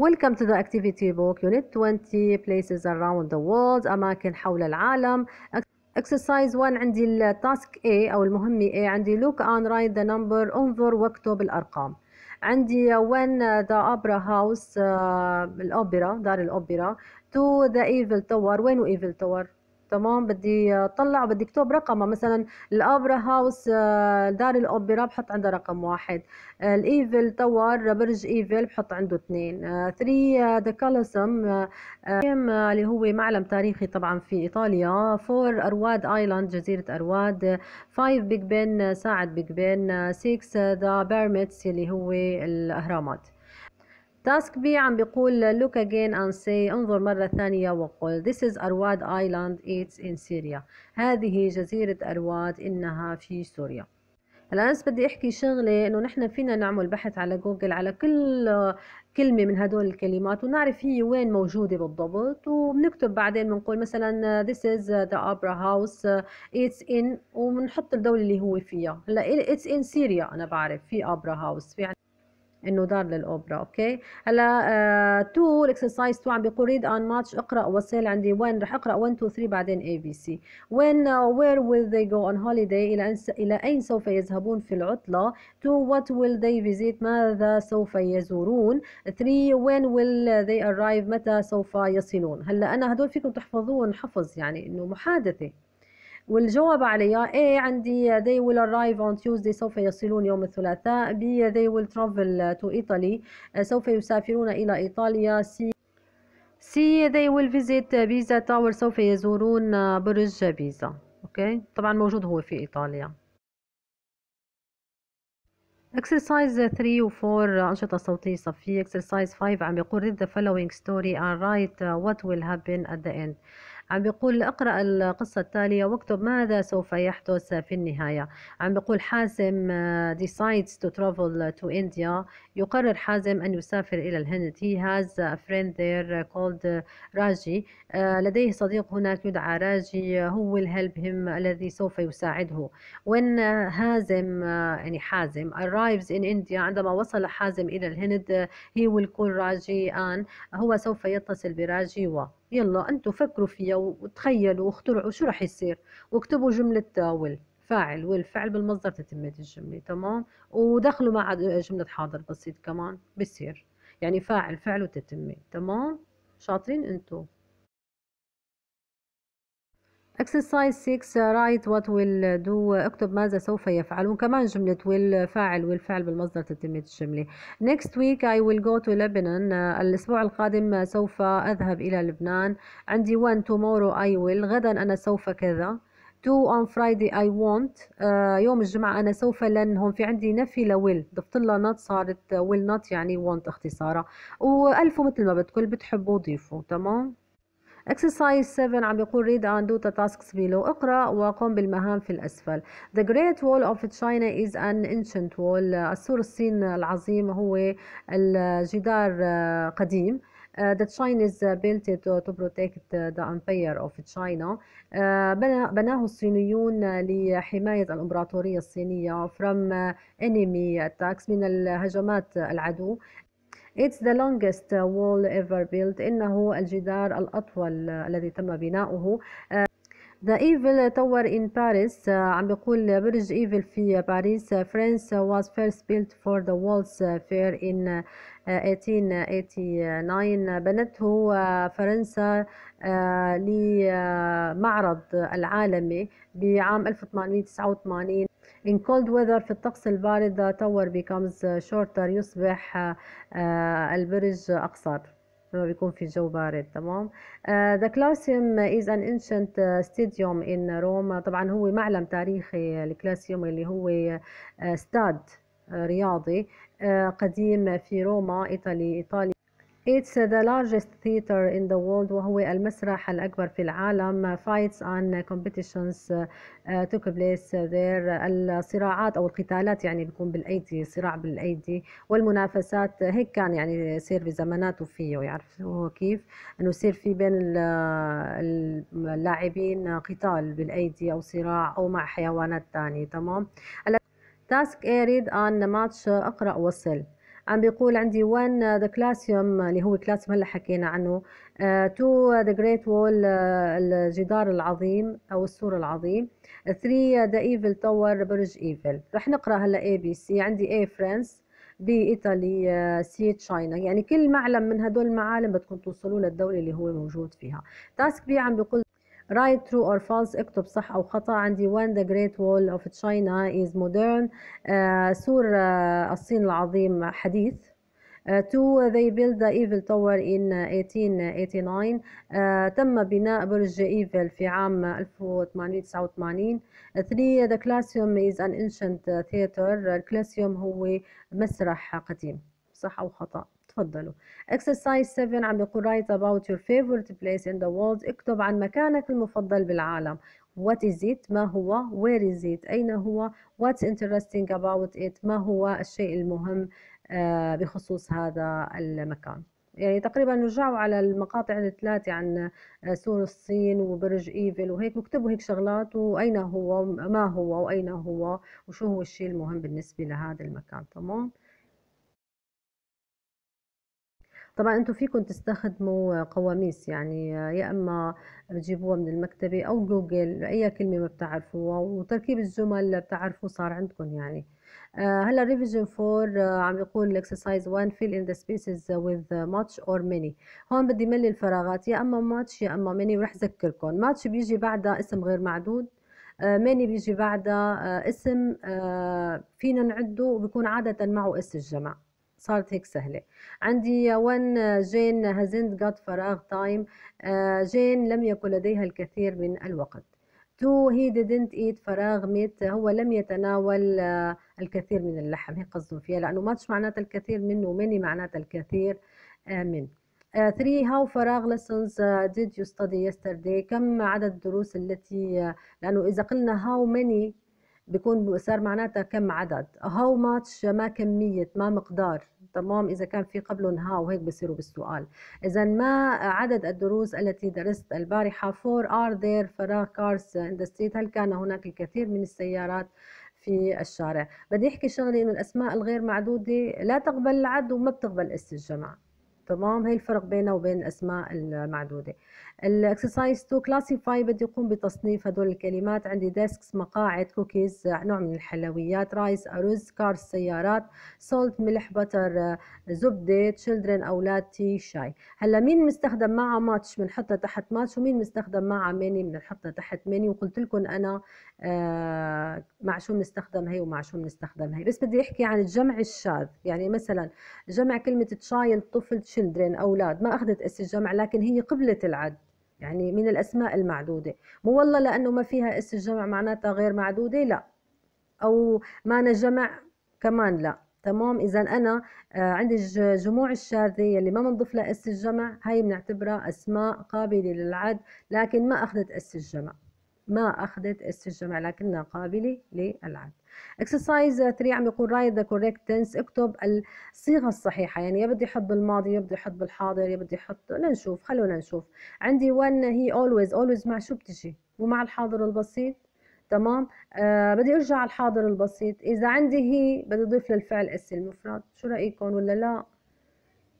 Welcome to the activity book unit 20 places around the world أماكن حول العالم exercise 1 عندي التاسك A أو المهمة A عندي look and write the number انظر واكتب الأرقام عندي when the opera house uh, الأوبرا دار الأوبرا to the evil tower وين evil tower تمام بدي اطلع بدي اكتب رقمها مثلا الاوبرا هاوس آه، دار الاوبرا بحط عندها رقم واحد آه، الايفل تاور برج ايفل بحط عنده اثنين ثري ذا كولوسم اللي هو معلم تاريخي طبعا في ايطاليا فور ارواد ايلاند جزيره ارواد فايف بيج بن ساعة بيج بن 6 ذا بيرميتس اللي هو الاهرامات تاسك بي عم بيقول look again and say انظر مرة ثانية وقل this is أرواد island it's in Syria هذه جزيرة أرواد إنها في سوريا هلا بدي أحكي شغلة إنه نحن فينا نعمل بحث على جوجل على كل كلمة من هدول الكلمات ونعرف هي وين موجودة بالضبط وبنكتب بعدين بنقول مثلا this is the opera house it's in وبنحط الدولة اللي هو فيها هلا it's in Syria أنا بعرف في opera house في انه دار للاوبرا اوكي هلا 2 آه الاكسرسايز 2 عم بيقول ريد ان ماتش اقرا وسائل عندي وين رح اقرا 1 2 3 بعدين اي بي سي وين وير ويل ذي جو اون هوليداي الى الى اين سوف يذهبون في العطله 2 وات ويل ذي فيزيت ماذا سوف يزورون 3 وين ويل ذي ارايف متى سوف يصلون هلا انا هدول فيكم تحفظون حفظ يعني انه محادثه والجواب عليها ايه عندي they will arrive on Tuesday سوف يصلون يوم الثلاثاء B they will travel to Italy آه، سوف يسافرون إلى إيطاليا C C they will visit بيزا تاور سوف يزورون آه، برج بيزا اوكي طبعا موجود هو في إيطاليا exercise 3 و 4 أنشطة صوتية صفية exercise 5 عم يقول read the following story and write آه، what will happen at the end عم بيقول اقرأ القصة التالية واكتب ماذا سوف يحدث في النهاية عم بيقول حاسم آه، decides to travel to India يقرر حازم أن يسافر إلى الهند he has a friend there called راجي آه، لديه صديق هناك يدعى راجي who will help him الذي سوف يساعده when هازم آه، يعني حازم arrives in India عندما وصل حازم إلى الهند he will call راجي آن هو سوف يتصل براجي و يلا أنتوا فكروا فيها وتخيلوا واخترعوا شو رح يصير واكتبوا جملة will فاعل والفعل بالمصدر تتمة الجملة تمام ودخلوا مع جملة حاضر بسيط كمان بصير يعني فاعل فعل وتتمة تمام شاطرين انتو exercise 6 uh, write what will do اكتب ماذا سوف يفعلون كمان جملة will فاعل والفعل بالمصدر تتمة الجملة next week I will go to Lebanon uh, الأسبوع القادم سوف أذهب إلى لبنان عندي one tomorrow I will غدا أنا سوف كذا تو اون فرايدي اي وونت يوم الجمعه انا سوف لن هون في عندي نفي لويل ضفت لها نوت صارت ويل آه، نوت يعني وونت اختصارها والفوا مثل ما بدكم بتحبوا ضيفوا تمام exercise 7 عم بيقول read and do the tasks below اقرأ وقم بالمهام في الأسفل The Great Wall of China is an ancient wall آه، السور الصين العظيم هو الجدار آه، قديم uh, that China is built to, to protect the empire of China بناه الصينيون لحماية الإمبراطورية الصينية from enemy attacks من الهجمات العدو It's the longest wall ever built إنه الجدار الأطول الذي تم بناؤه ذا ايفل تاور ان باريس عم بيقول برج ايفل في باريس فرنسا uh, was first built for the وولز fair in 1889 uh, بنته uh, فرنسا لمعرض العالمي بعام 1889 In cold weather في الطقس البارد the tower becomes shorter يصبح البرج أقصر لما بيكون في جو بارد تمام ذا كلاسيوم از ان انشنت ستاديوم ان روما طبعا هو معلم تاريخي الكلاسيوم اللي هو استاد آه، آه، رياضي آه، قديم في روما ايطالي ايطالي It's the largest theater in the world وهو المسرح الأكبر في العالم fights and competitions uh, uh, took place there الصراعات أو القتالات يعني بيكون بالأيدي صراع بالأيدي والمنافسات هيك كان يعني يصير بزماناته فيه يعرف هو كيف أنه يصير في بين اللاعبين قتال بالأيدي أو صراع أو مع حيوانات تانية تمام تاسك أريد أن ماتش أقرأ وصل عم بيقول عندي وان ذا كلاسيوم اللي هو كلاسيوم هلا حكينا عنه تو ذا جريت وول الجدار العظيم او السور العظيم 3 ذا ايفل تاور برج ايفل رح نقرا هلا اي بي سي عندي اي فرنس بي ايطالي سي تشاينا يعني كل معلم من هدول المعالم بدكم توصلوا للدوله اللي هو موجود فيها تاسك بي عم بيقول write true or false اكتب صح أو خطأ عندي when the great wall of China is modern آه سور آه الصين العظيم حديث Uh, two, they built the evil Tower in 1889 uh, تم بناء برج إيفل في عام 1889 three, the Classium is an ancient theater الكلاسيوم هو مسرح قديم صح أو خطأ تفضلوا exercise 7 عم بيقول write about your favorite place in the world اكتب عن مكانك المفضل بالعالم what is it ما هو where is it أين هو what's interesting about it ما هو الشيء المهم آه، بخصوص هذا المكان يعني تقريبا رجعوا على المقاطع الثلاثة عن آه، سور الصين وبرج إيفل وهيك بكتبوا هيك شغلات وأين هو ما هو وأين هو وشو هو الشيء المهم بالنسبة لهذا المكان تمام طبعا انتم فيكم تستخدموا قواميس يعني يا اما بتجيبوها من المكتبه او جوجل اي كلمه ما بتعرفوها وتركيب الجمل بتعرفوا صار عندكم يعني آه، هلا ريفيجن 4 آه، عم يقول الاكسرسايز 1 fill in the spaces with ماتش or many هون بدي ملي الفراغات يا اما ماتش يا اما ميني ورح اذكركم ماتش بيجي بعدها اسم غير معدود ميني آه، بيجي بعدها اسم فينا نعده وبيكون عادة معه اس الجمع صارت هيك سهلة عندي وان جين هازنت got فراغ تايم جين لم يكن لديها الكثير من الوقت تو هي didn't eat فراغ ميت هو لم يتناول آه، الكثير من اللحم هي قصده فيها لأنه ماتش معناتها الكثير منه وميني معناتها الكثير آه، من 3 آه، هاو فراغ lessons did you study yesterday كم عدد الدروس التي لأنه إذا قلنا هاو ميني بيكون صار معناتها كم عدد هاو ماتش ما كمية ما مقدار تمام إذا كان في قبلهم هاو هيك بصيروا بالسؤال إذا ما عدد الدروس التي درست البارحة فور آر ذير فراغ كارس اندستريت هل كان هناك الكثير من السيارات في الشارع بدي أحكي شغلة إنه الأسماء الغير معدودة لا تقبل العد وما بتقبل الجمع تمام هي الفرق بينها وبين الاسماء المعدوده الاكسرسايز 2 كلاسيفاي بدي اقوم بتصنيف هدول الكلمات عندي ديسكس مقاعد كوكيز نوع من الحلويات رايس ارز كار سيارات سولت ملح بتر زبده تشيلدرن اولاد تي شاي هلا مين مستخدم معها ماتش بنحطها تحت ماتش ومين مستخدم معها ميني بنحطها تحت ميني وقلت لكم انا آه مع شو بنستخدم هي ومع شو بنستخدم هي بس بدي احكي عن الجمع الشاذ يعني مثلا جمع كلمه تشايلد طفل تشيلدرن اولاد ما اخذت اس الجمع لكن هي قبلت العد يعني من الاسماء المعدوده مو والله لانه ما فيها اس الجمع معناتها غير معدوده لا او معنى جمع كمان لا تمام اذا انا آه، عندي الجموع الشاذه يلي ما بنضيف لها اس الجمع هاي بنعتبرها اسماء قابله للعد لكن ما اخذت اس الجمع ما أخذت الجمع لكنها قابلة للعد اكسرسايز 3 عم يقول رايت ذا كوريكت تنس اكتب الصيغه الصحيحه يعني يا بدي احط بالماضي يا بدي احط بالحاضر يا بدي احط لنشوف خلونا نشوف عندي when هي اولويز اولويز مع شو بتجي ومع الحاضر البسيط تمام آه بدي ارجع على الحاضر البسيط اذا عندي هي بدي اضيف للفعل اس المفرد شو رايكم ولا لا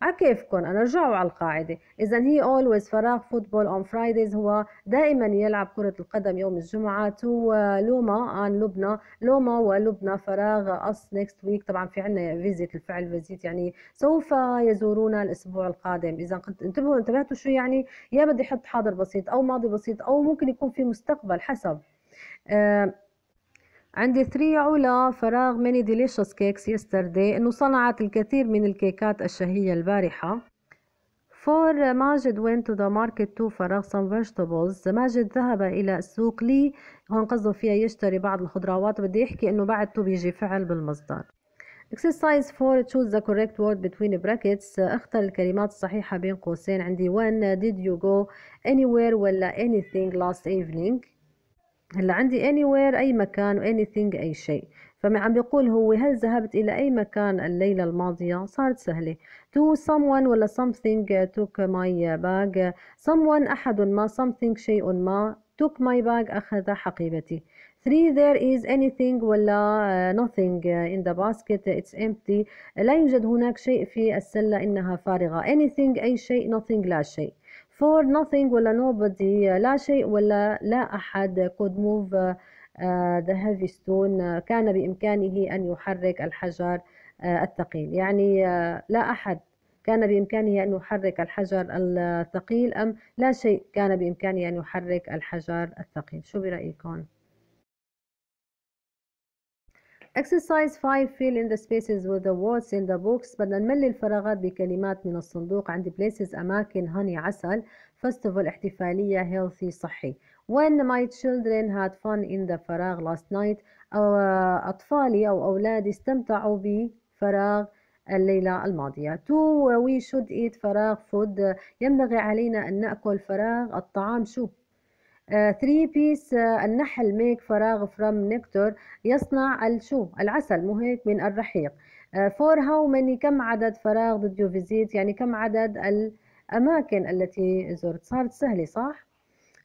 على كيفكم رجعوا على القاعدة إذا هي always فراغ فوتبول on Fridays هو دائما يلعب كرة القدم يوم الجمعة تو آه، لوما عن لبنى لوما ولبنى فراغ أص next week طبعا في عنا فيزيت الفعل فيزيت يعني سوف يزورونا الأسبوع القادم إذا قد انتبهوا انتبهتوا شو يعني يا بدي أحط حاضر بسيط أو ماضي بسيط أو ممكن يكون في مستقبل حسب آه عندي 3 علا فراغ many ديليشوس كيكس يسترداي انه صنعت الكثير من الكيكات الشهية البارحة 4 ماجد went to the market to فراغ some vegetables ماجد ذهب الى السوق لي هون قصده فيها يشتري بعض الخضروات بدي احكي انه بعد تو بيجي فعل بالمصدر exercise 4 choose the correct word between brackets اختر الكلمات الصحيحة بين قوسين عندي when did you go anywhere ولا anything last evening هلا عندي anywhere أي مكان ثينج أي شيء فما عم بيقول هو هل ذهبت إلى أي مكان الليلة الماضية صارت سهلة to someone ولا something took my bag someone أحد ما something شيء ما took my bag أخذ حقيبتي ذير there is anything ولا آه، nothing in the basket it's empty لا يوجد هناك شيء في السلة إنها فارغة anything أي شيء nothing لا شيء for nothing ولا nobody لا شيء ولا لا أحد could move آه، the heavy stone آه، كان بإمكانه أن يحرك الحجر آه، الثقيل يعني لا أحد كان بإمكانه أن يحرك الحجر الثقيل أم لا شيء كان بإمكانه أن يحرك الحجر الثقيل شو برأيكم؟ exercise 5 fill in the spaces with the words in the books بدنا نملي الفراغات بكلمات من الصندوق عندي places أماكن هني عسل festival احتفالية healthy صحي when my children had fun in the فراغ last night أطفالي أو أولادي استمتعوا بفراغ الليلة الماضية to we should eat فراغ food ينبغي علينا أن نأكل فراغ الطعام شو 3 آه، بيس آه، النحل ميك فراغ فروم نكتور يصنع الشو العسل مو هيك من الرحيق فور هاو ماني كم عدد فراغ ديد يو فيزيت يعني كم عدد الأماكن التي زرت صارت سهلة صح؟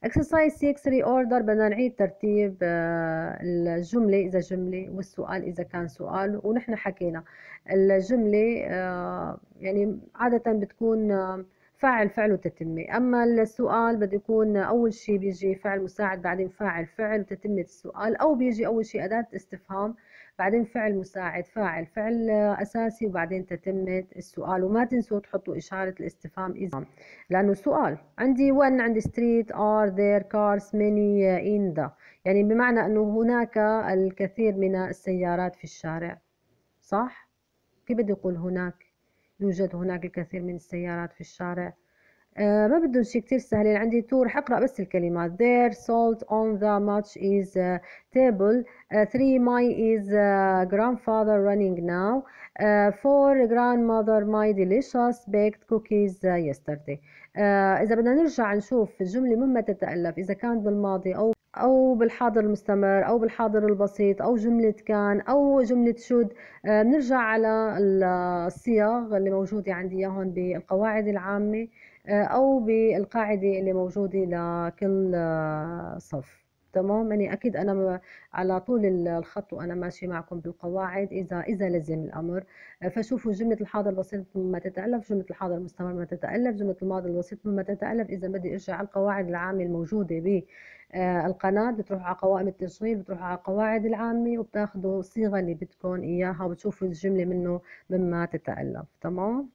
اكسرسايز 6 ري اوردر بدنا نعيد ترتيب آه، الجملة إذا جملة والسؤال إذا كان سؤال ونحن حكينا الجملة يعني عادة بتكون فاعل فعل وتتمة أما السؤال بده يكون أول شيء بيجي فعل مساعد بعدين فاعل فعل وتتمة السؤال أو بيجي أول شيء أداة استفهام بعدين فعل مساعد فاعل فعل أساسي وبعدين تتمة السؤال وما تنسوا تحطوا إشارة الاستفهام إذا لأنه سؤال عندي when عندي street are there cars many in the يعني بمعنى أنه هناك الكثير من السيارات في الشارع صح؟ كيف بده يقول هناك؟ يوجد هناك الكثير من السيارات في الشارع آه ما بدهم شيء كثير سهل عندي تور حقرا بس الكلمات their salt on the match is uh, table uh, three my is uh, grandfather running now uh, four grandmother my delicious baked cookies uh, yesterday uh, اذا بدنا نرجع نشوف الجمله مما تتالف اذا كانت بالماضي او أو بالحاضر المستمر أو بالحاضر البسيط أو جملة كان أو جملة شود آه، بنرجع على الصيغ اللي موجودة عندي إياهم بالقواعد العامة آه، أو بالقاعدة اللي موجودة لكل آه، صف تمام يعني اكيد انا على طول الخط وانا ماشيه معكم بالقواعد اذا اذا لزم الامر آه، فشوفوا جمله الحاضر البسيط مما تتالف جمله الحاضر المستمر مما تتالف جمله الماضي البسيط مما تتالف اذا بدي ارجع على القواعد العامه الموجوده ب آه، القناة بتروح على قوائم التشغيل بتروح على القواعد العامة وبتاخذوا الصيغة اللي بدكم إياها وبتشوفوا الجملة منه مما تتألف تمام